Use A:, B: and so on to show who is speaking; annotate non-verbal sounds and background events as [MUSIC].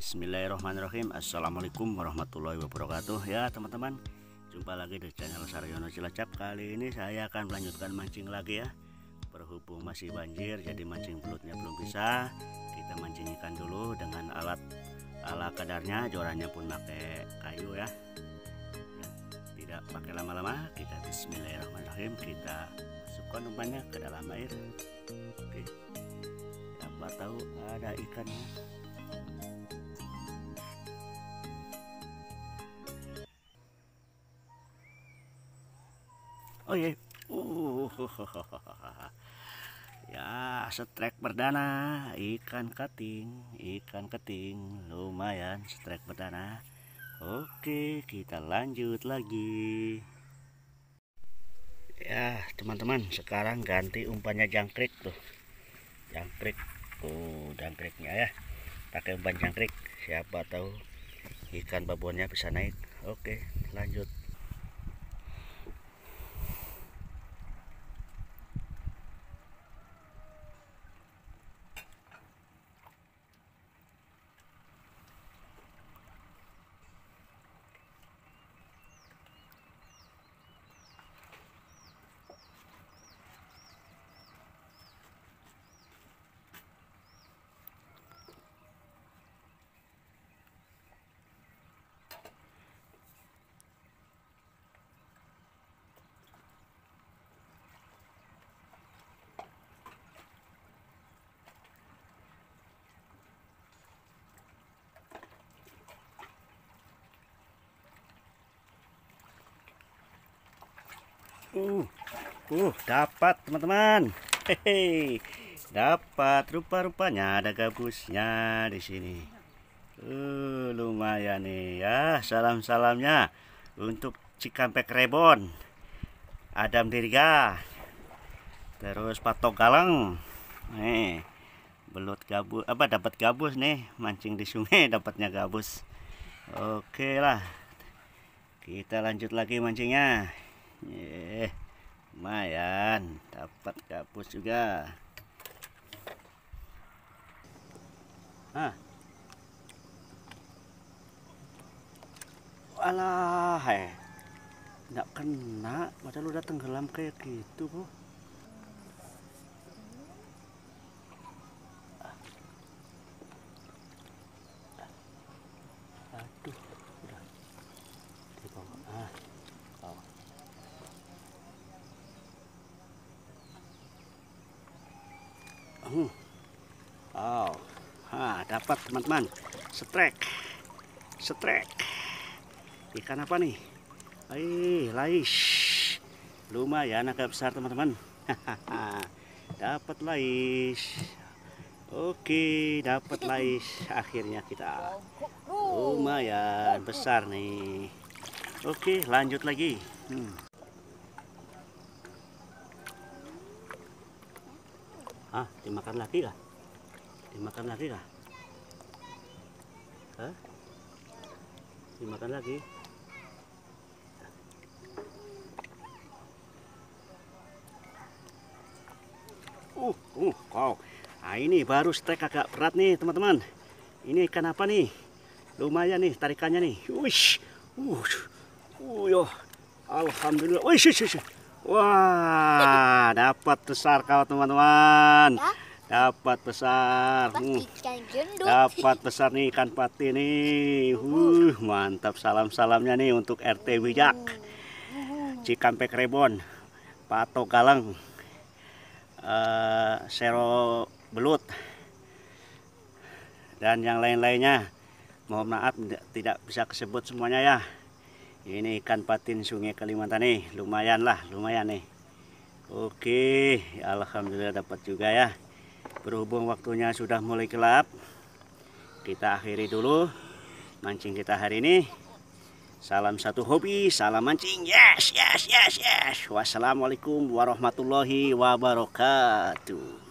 A: Bismillahirrahmanirrahim Assalamualaikum warahmatullahi wabarakatuh Ya teman-teman Jumpa lagi di channel Saryono Cilacap Kali ini saya akan melanjutkan mancing lagi ya Berhubung masih banjir Jadi mancing belutnya belum bisa Kita mancing ikan dulu dengan alat Ala kadarnya jorannya pun pakai kayu ya Tidak pakai lama-lama Kita bismillahirrahmanirrahim Kita masukkan umpannya ke dalam air Oke apa tahu ada ikannya Oh iya. Uh. [LAUGHS] Ya, strike perdana ikan kating ikan keting lumayan strike perdana. Oke, kita lanjut lagi. Ya, teman-teman, sekarang ganti umpannya jangkrik tuh. Jangkrik. Oh, jangkriknya ya. Pakai umpan jangkrik, siapa tahu ikan babonnya bisa naik. Oke, lanjut. Uh, uh dapat teman-teman. Hehe. Dapat rupa-rupanya ada gabusnya di sini. Uh, lumayan nih ya. Salam-salamnya untuk Cikampek Rebon. Adam Dirga. Terus Patok Galang. Nih. Belut gabus apa dapat gabus nih mancing di sungai [LAUGHS] dapatnya gabus oke lah kita lanjut lagi mancingnya yeah lumayan dapat gabus juga Hah. alah hai eh. nggak kena padahal udah tenggelam kayak gitu bu Oh, Wow. Ah, dapat teman-teman. Setrek. Setrek. Ikan apa nih? Hai, lais. Lumayan agak besar teman-teman. [LAUGHS] dapat lais. Oke, dapat lais akhirnya kita. Lumayan besar nih. Oke, lanjut lagi. Hmm. ah dimakan lagi lah dimakan lagi lah Hah? dimakan lagi uh uh wow nah, ini baru strike agak berat nih teman-teman ini ikan apa nih lumayan nih tarikannya nih wish uh uh yo alhamdulillah wish wish wish Wah, dapat besar kau teman-teman. Ya? Dapat besar. Dapat hmm. ikan Dapat besar nih ikan pati nih. Uh, mantap salam-salamnya nih untuk RT Wijak. Uh. Cikampek Rebon. Pato Galang. Uh, Sero Belut. Dan yang lain-lainnya. Mohon maaf tidak bisa kesebut semuanya ya ini ikan patin sungai Kalimantan nih lumayan lah lumayan nih oke Alhamdulillah dapat juga ya berhubung waktunya sudah mulai gelap kita akhiri dulu mancing kita hari ini salam satu hobi salam mancing yes yes yes yes wassalamualaikum warahmatullahi wabarakatuh